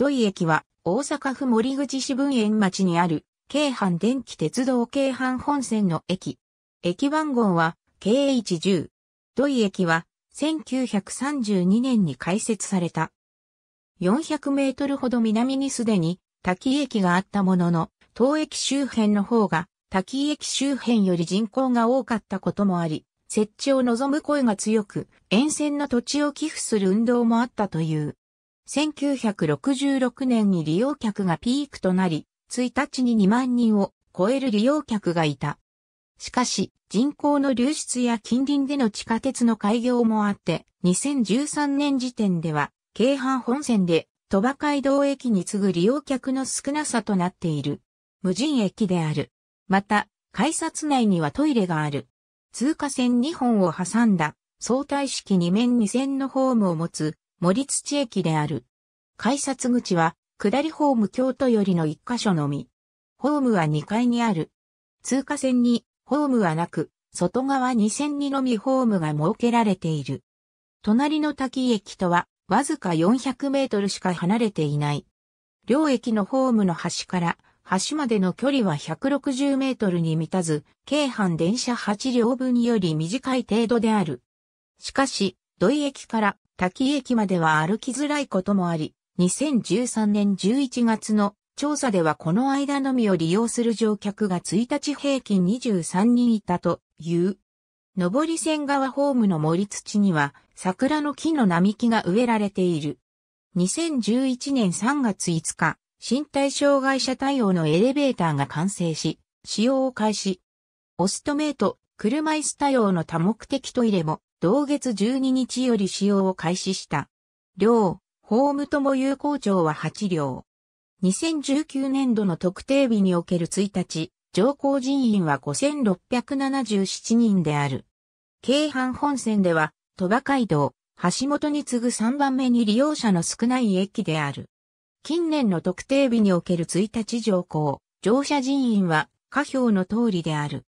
土井駅は大阪府森口市分園町にある京阪電気鉄道京阪本線の駅。駅番号は k h 1 0土井駅は1932年に開設された。400メートルほど南にすでに滝駅があったものの、当駅周辺の方が滝駅周辺より人口が多かったこともあり、設置を望む声が強く、沿線の土地を寄付する運動もあったという。1966年に利用客がピークとなり、1日に2万人を超える利用客がいた。しかし、人口の流出や近隣での地下鉄の開業もあって、2013年時点では、京阪本線で、鳥羽街道駅に次ぐ利用客の少なさとなっている。無人駅である。また、改札内にはトイレがある。通過線2本を挟んだ、相対式2面2線のホームを持つ、森土駅である。改札口は、下りホーム京都よりの1箇所のみ。ホームは2階にある。通過線に、ホームはなく、外側2線にのみホームが設けられている。隣の滝駅とは、わずか400メートルしか離れていない。両駅のホームの端から、端までの距離は160メートルに満たず、京阪電車8両分より短い程度である。しかし、土井駅から滝駅までは歩きづらいこともあり、2013年11月の調査ではこの間のみを利用する乗客が1日平均23人いたという。上り線側ホームの森土には桜の木の並木が植えられている。2011年3月5日、身体障害者対応のエレベーターが完成し、使用を開始。オストメイト、車椅子対応の多目的トイレも同月12日より使用を開始した。両、ホームとも有効庁は8両。2019年度の特定日における1日、乗降人員は5677人である。京阪本線では、鳥羽街道、橋本に次ぐ3番目に利用者の少ない駅である。近年の特定日における1日乗降、乗車人員は、下表の通りである。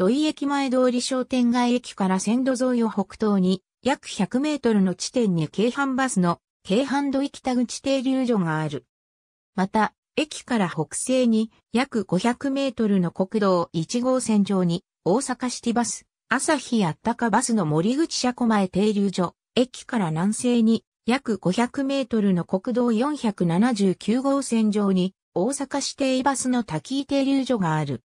土井駅前通り商店街駅から線路沿いを北東に約100メートルの地点に京阪バスの京阪土井北口停留所がある。また、駅から北西に約500メートルの国道1号線上に大阪シティバス、朝日あったかバスの森口車庫前停留所、駅から南西に約500メートルの国道479号線上に大阪指定バスの滝井停留所がある。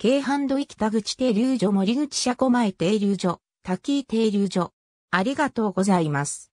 京阪土域田口停留所森口車庫前停留所、滝井停留所。ありがとうございます。